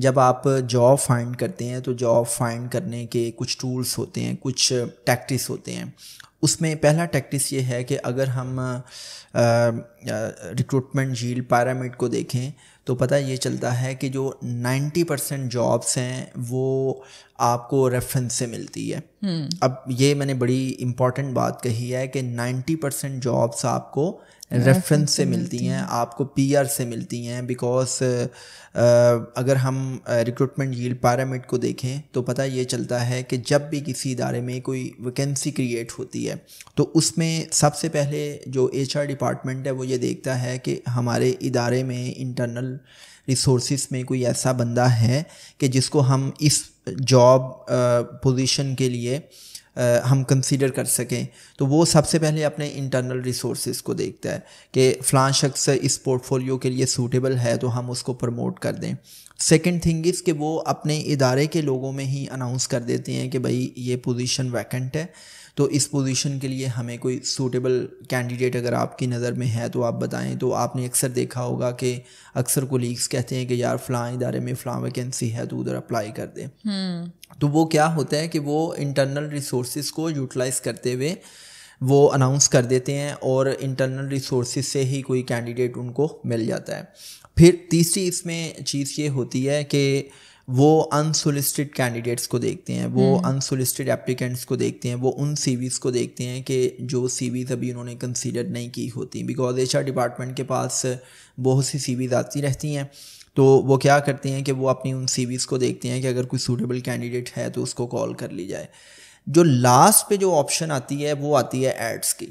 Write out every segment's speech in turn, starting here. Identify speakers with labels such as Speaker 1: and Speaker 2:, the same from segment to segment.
Speaker 1: जब आप job find करते हैं तो जॉब फाइंड करने के कुछ टूल्स होते हैं कुछ टैक्टिस होते हैं उसमें पहला टैक्टिस ये है कि अगर हम रिक्रूटमेंट झील पैरामिड को देखें तो पता ये चलता है कि जो 90 परसेंट जॉब्स हैं वो आपको रेफरेंस से मिलती है हम्म। अब ये मैंने बड़ी इम्पॉर्टेंट बात कही है कि 90 परसेंट जॉब्स आपको रेफरेंस से मिलती हैं है। आपको पीआर से मिलती हैं बिकॉज अगर हम रिक्रूटमेंट यील्ड पैरामिड को देखें तो पता ये चलता है कि जब भी किसी इदारे में कोई वैकेंसी क्रिएट होती है तो उसमें सबसे पहले जो एचआर डिपार्टमेंट है वो ये देखता है कि हमारे इदारे में इंटरनल रिसोर्सिस में कोई ऐसा बंदा है कि जिसको हम इस जॉब पोजीशन के लिए हम कंसिडर कर सकें तो वो सबसे पहले अपने इंटरनल रिसोर्स को देखता है कि फ़लाँ शख्स इस पोर्टफोलियो के लिए सूटेबल है तो हम उसको प्रमोट कर दें सेकेंड थिंग इज़ कि वो अपने इदारे के लोगों में ही अनाउंस कर देते हैं कि भाई ये पोजीशन वैकेंट है तो इस पोजीशन के लिए हमें कोई सूटेबल कैंडिडेट अगर आपकी नज़र में है तो आप बताएं तो आपने अक्सर देखा होगा कि अक्सर कोलीग्स कहते हैं कि यार फ़लाँ इदारे में फ़लाँ वैकेंसी है तो उधर अप्लाई कर दें हम्म। तो वो क्या होता है कि वो इंटरनल रिसोर्स को यूटिलाइज़ करते हुए वो अनाउंस कर देते हैं और इंटरनल रिसोर्स से ही कोई कैंडिडेट उनको मिल जाता है फिर तीसरी इसमें चीज़ ये होती है कि वो अनसोलिसिटेड कैंडिडेट्स को देखते हैं वो अनसोलिसिटेड हम्म। एप्लीकेंट्स को देखते हैं वो उन सीवीज़ को देखते हैं कि जो सीवीज़ अभी उन्होंने कंसीडर नहीं की होती बिकॉज एच डिपार्टमेंट के पास बहुत सी सीवीज़ आती रहती हैं तो वो क्या करते हैं कि वो अपनी उन सीवीज़ को देखते हैं कि अगर कोई सूटेबल कैंडिडेट है तो उसको कॉल कर ली जाए जो लास्ट पे जो ऑप्शन आती है वो आती है एड्स की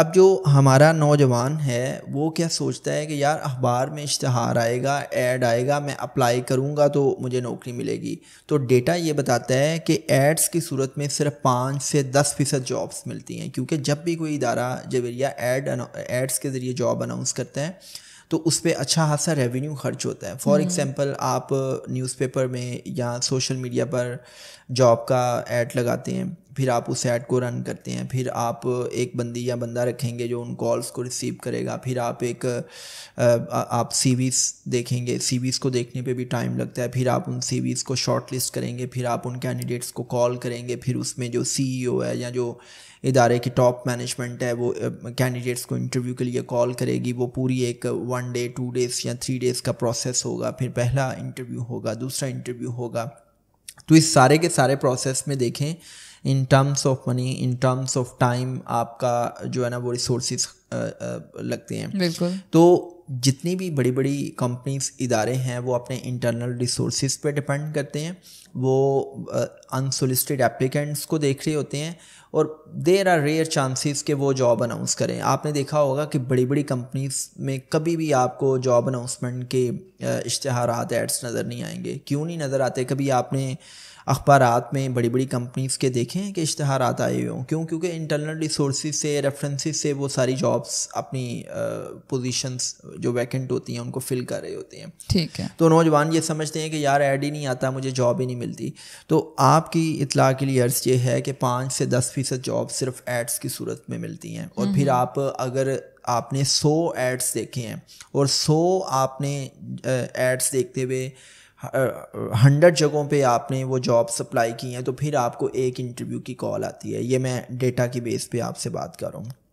Speaker 1: अब जो हमारा नौजवान है वो क्या सोचता है कि यार अखबार में इश्तहार आएगा ऐड आएगा मैं अप्लाई करूँगा तो मुझे नौकरी मिलेगी तो डेटा ये बताता है कि एड्स की सूरत में सिर्फ पाँच से दस फ़ीसद जॉब्स मिलती हैं क्योंकि जब भी कोई इदारा जवेरिया एड एड्स के ज़रिए जॉब अनाउंस करता है तो उस पर अच्छा खासा रेवेन्यू खर्च होता है फॉर हम्म। एग्ज़ाम्पल आप न्यूज़पेपर में या सोशल मीडिया पर जॉब का एड लगाते हैं फिर आप उस ऐड को रन करते हैं फिर आप एक बंदी या बंदा रखेंगे जो उन कॉल्स को रिसीव करेगा फिर आप एक आप सीवीज़ देखेंगे सीवीज़ को देखने पे भी टाइम लगता है फिर आप उन सीवीज़ को शॉर्ट लिस्ट करेंगे फिर आप उन कैंडिडेट्स को कॉल करेंगे फिर उसमें जो सीईओ है या जो इदारे की टॉप मैनेजमेंट है वो कैंडिडेट्स को इंटरव्यू के लिए कॉल करेगी वो पूरी एक वन डे टू डेज़ या थ्री डेज़ का प्रोसेस होगा फिर पहला इंटरव्यू होगा दूसरा इंटरव्यू होगा तो इस सारे के सारे प्रोसेस में देखें in terms of money in terms of time आपका जो है ना वो रिसोर्सेज लगते हैं बिल्कुल तो जितनी भी बड़ी बड़ी कंपनीज इदारे हैं वो अपने इंटरनल रिसोर्स पे डिपेंड करते हैं वो अनसोलिस्टेड एप्लीकेंट्स को देख रहे होते हैं और देर आर रेयर चांसेस के वो जॉब अनाउंस करें आपने देखा होगा कि बड़ी बड़ी कंपनीज में कभी भी आपको जॉब अनाउंसमेंट के इश्तहार एड्स नज़र नहीं आएंगे क्यों नहीं नज़र आते कभी आपने अखबार में बड़ी बड़ी कंपनीज़ के देखें कि इश्तहार आए हुए हों क्यों क्योंकि इंटरनल रिसोर्स से रेफरेंसेस से वो सारी जॉब जॉब्स अपनी पोजीशंस जो वैकेंट होती हैं उनको फिल कर रहे होते हैं ठीक है तो नौजवान ये समझते हैं कि यार ऐड ही नहीं आता मुझे जॉब ही नहीं मिलती तो आपकी इतला के लिए अर्ज़ ये है कि पाँच से दस फीसद जॉब सिर्फ एड्स की सूरत में मिलती हैं और फिर हम्म। आप अगर आपने सौ एड्स देखे हैं और सौ आपने एड्स देखते हुए हंड्रेड जगहों पे आपने वो जॉब्स अप्लाई की हैं तो फिर आपको एक इंटरव्यू की कॉल आती है ये मैं डेटा की बेस पे आपसे बात कर रहा हूँ